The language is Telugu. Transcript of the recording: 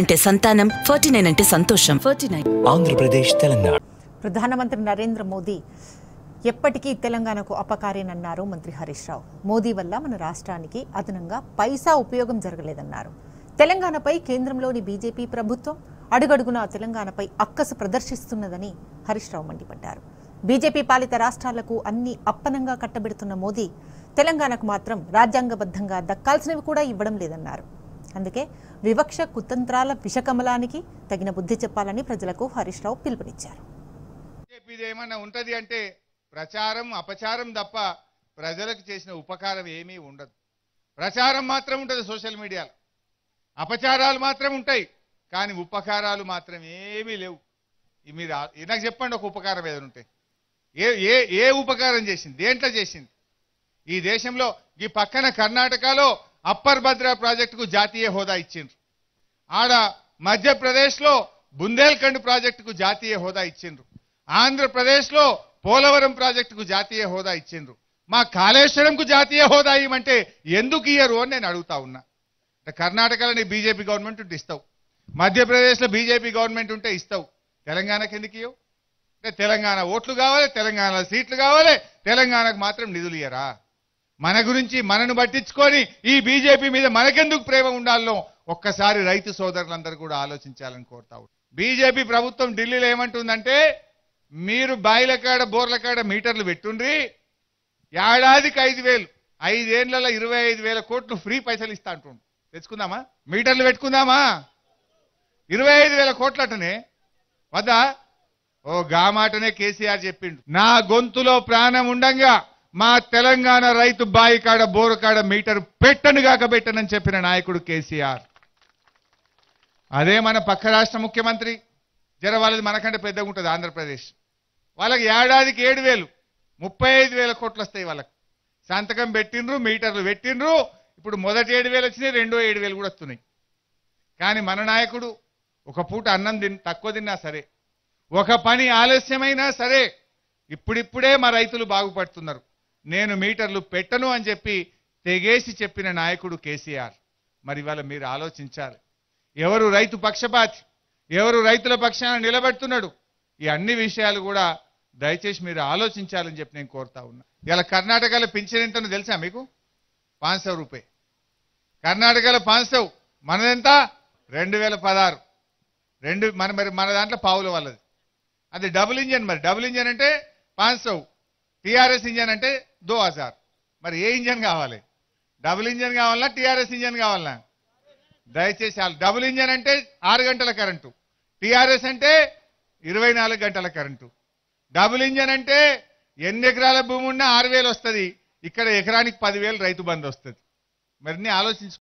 అంటే సంతానం ఫార్టీ నైన్ అంటే సంతోషం ఫార్టీ నైన్ ఆంధ్రప్రదేశ్ తెలంగాణ ప్రధానమంత్రి నరేంద్ర మోదీ ఎప్పటికీ తెలంగాణకు అపకారేనన్నారు మంత్రి హరీష్ రావు మోదీ వల్ల మన రాష్ట్రానికి అదనంగా పైసా ఉపయోగం జరగలేదన్నారు తెలంగాణపై కేంద్రంలోని బీజేపీ ప్రభుత్వం అడుగడుగునా తెలంగాణపై అక్కసు ప్రదర్శిస్తున్నదని హరీష్ రావు మండిపడ్డారు బీజేపీ పాలిత రాష్ట్రాలకు అన్ని అప్పనంగా కట్టబెడుతున్న మోదీ తెలంగాణకు మాత్రం రాజ్యాంగబద్ధంగా దక్కాల్సినవి కూడా ఇవ్వడం లేదన్నారు అందుకే వివక్ష కుతంత్రాల విషకమలానికి తగిన బుద్ధి చెప్పాలని ప్రజలకు హరీష్ రావు పిలుపునిచ్చారు బీజేపీది ఉంటుంది అంటే ప్రచారం అపచారం తప్ప ప్రజలకు చేసిన ఉపకారం ఏమీ ఉండదు ప్రచారం మాత్రం ఉంటుంది సోషల్ మీడియాలో అపచారాలు మాత్రం ఉంటాయి కానీ ఉపకారాలు మాత్రం ఏమీ లేవు మీరు నాకు చెప్పండి ఒక ఉపకారం ఏదైనా ఉంటాయి ఏ ఏ ఏ ఉపకారం చేసింది దేంట్లో చేసింది ఈ దేశంలో ఈ పక్కన కర్ణాటకలో అప్పర్ భద్ర ప్రాజెక్టుకు జాతీయ హోదా ఇచ్చిండ్రు ఆడ మధ్యప్రదేశ్లో బుందేల్ఖండ్ ప్రాజెక్టుకు జాతీయ హోదా ఇచ్చిండ్రు ఆంధ్రప్రదేశ్లో పోలవరం ప్రాజెక్టుకు జాతీయ హోదా ఇచ్చిండ్రు మా కాళేశ్వరంకు జాతీయ హోదా ఇవ్వమంటే ఎందుకు ఇయ్యరు అని నేను అడుగుతా ఉన్నా కర్ణాటకలోని బీజేపీ గవర్నమెంట్ ఉంటే ఇస్తావు మధ్యప్రదేశ్లో బీజేపీ గవర్నమెంట్ ఉంటే ఇస్తావు తెలంగాణకు ఎందుకు ఇవ్వవు అంటే తెలంగాణ ఓట్లు కావాలి తెలంగాణలో సీట్లు కావాలి తెలంగాణకు మాత్రం నిధులు ఇయ్యరా మన గురించి మనను పట్టించుకొని ఈ బీజేపీ మీద మనకెందుకు ప్రేమ ఉండాలో ఒక్కసారి రైతు సోదరులందరూ కూడా ఆలోచించాలని కోరుతావు బీజేపీ ప్రభుత్వం ఢిల్లీలో ఏమంటుందంటే మీరు బాయిల కాడ బోర్ల కాడ మీటర్లు పెట్టుండ్రి ఏడాదికి ఐదు వేలు ఐదేళ్లలో ఇరవై ఐదు వేల కోట్లు ఫ్రీ పైసలు ఇస్తా అంటుండ్రు తెచ్చుకుందామా మీటర్లు పెట్టుకుందామా ఇరవై ఐదు వేల అటనే వద్దా ఓ గామాటనే కేసీఆర్ చెప్పిండు నా గొంతులో ప్రాణం ఉండంగా మా తెలంగాణ రైతు బాయి కాడ బోరు కాడ మీటర్ పెట్టను కాక పెట్టనని చెప్పిన నాయకుడు కేసీఆర్ అదే మన పక్క రాష్ట్ర ముఖ్యమంత్రి జర వాళ్ళది మనకంటే పెద్దగా ఉంటుంది ఆంధ్రప్రదేశ్ వాళ్ళకి ఏడాదికి ఏడు వేలు ముప్పై ఐదు వేల కోట్లు వస్తాయి వాళ్ళకి సంతకం పెట్టిండ్రు మీటర్లు పెట్టిండ్రు ఇప్పుడు మొదటి ఏడు వేలు వచ్చినాయి రెండో ఏడు వేలు కూడా వస్తున్నాయి కానీ మన నాయకుడు ఒక పూట అన్నం తిన్ తక్కువ తిన్నా సరే ఒక పని ఆలస్యమైనా సరే ఇప్పుడిప్పుడే మా రైతులు బాగుపడుతున్నారు నేను మీటర్లు పెట్టను అని చెప్పి తెగేసి చెప్పిన నాయకుడు కేసీఆర్ మరి ఇవాళ మీరు ఆలోచించాలి ఎవరు రైతు పక్షపాతి ఎవరు రైతుల పక్షాన నిలబెడుతున్నాడు ఈ అన్ని విషయాలు కూడా దయచేసి మీరు ఆలోచించాలని చెప్పి నేను కోరుతా ఉన్నా ఇలా కర్ణాటకలో పింఛన్ ఎంతనో తెలుసా మీకు పాన్సవ్ రూపాయి కర్ణాటకలో పాన్సవ్ మనదెంత రెండు వేల పదహారు రెండు మన మరి మన దాంట్లో పావుల వాళ్ళది అది డబుల్ ఇంజన్ మరి డబుల్ ఇంజన్ అంటే పాన్సవ్ టిఆర్ఎస్ ఇంజన్ అంటే దో హజార్ మరి ఏ ఇంజన్ కావాలి డబుల్ ఇంజన్ కావాలన్నా టిఆర్ఎస్ ఇంజన్ కావాలన్నా దయచేసి డబుల్ ఇంజన్ అంటే ఆరు గంటల కరెంటు టిఆర్ఎస్ అంటే ఇరవై గంటల కరెంటు డబుల్ ఇంజన్ అంటే ఎన్ని ఎకరాల భూమి ఉన్నా ఆరు వస్తుంది ఇక్కడ ఎకరానికి పదివేలు రైతు బంద్ వస్తుంది మరిన్ని ఆలోచించు